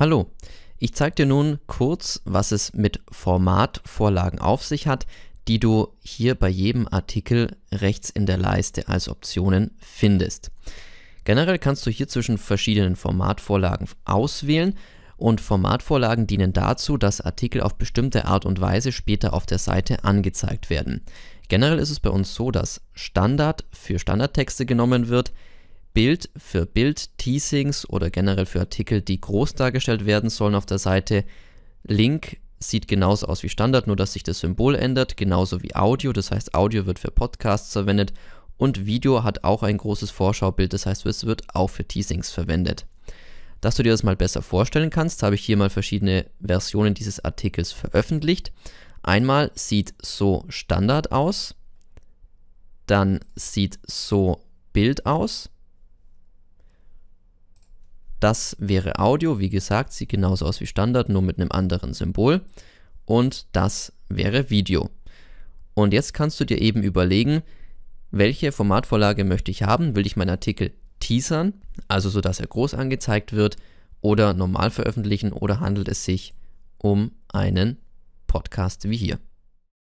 Hallo, ich zeige dir nun kurz, was es mit Formatvorlagen auf sich hat, die du hier bei jedem Artikel rechts in der Leiste als Optionen findest. Generell kannst du hier zwischen verschiedenen Formatvorlagen auswählen und Formatvorlagen dienen dazu, dass Artikel auf bestimmte Art und Weise später auf der Seite angezeigt werden. Generell ist es bei uns so, dass Standard für Standardtexte genommen wird, Bild für Bild Teasings oder generell für Artikel, die groß dargestellt werden sollen auf der Seite. Link sieht genauso aus wie Standard, nur dass sich das Symbol ändert, genauso wie Audio, das heißt Audio wird für Podcasts verwendet und Video hat auch ein großes Vorschaubild, das heißt es wird auch für Teasings verwendet. Dass du dir das mal besser vorstellen kannst, habe ich hier mal verschiedene Versionen dieses Artikels veröffentlicht. Einmal sieht so Standard aus, dann sieht so Bild aus, das wäre Audio, wie gesagt, sieht genauso aus wie Standard, nur mit einem anderen Symbol. Und das wäre Video. Und jetzt kannst du dir eben überlegen, welche Formatvorlage möchte ich haben? Will ich meinen Artikel teasern, also so dass er groß angezeigt wird, oder normal veröffentlichen, oder handelt es sich um einen Podcast wie hier?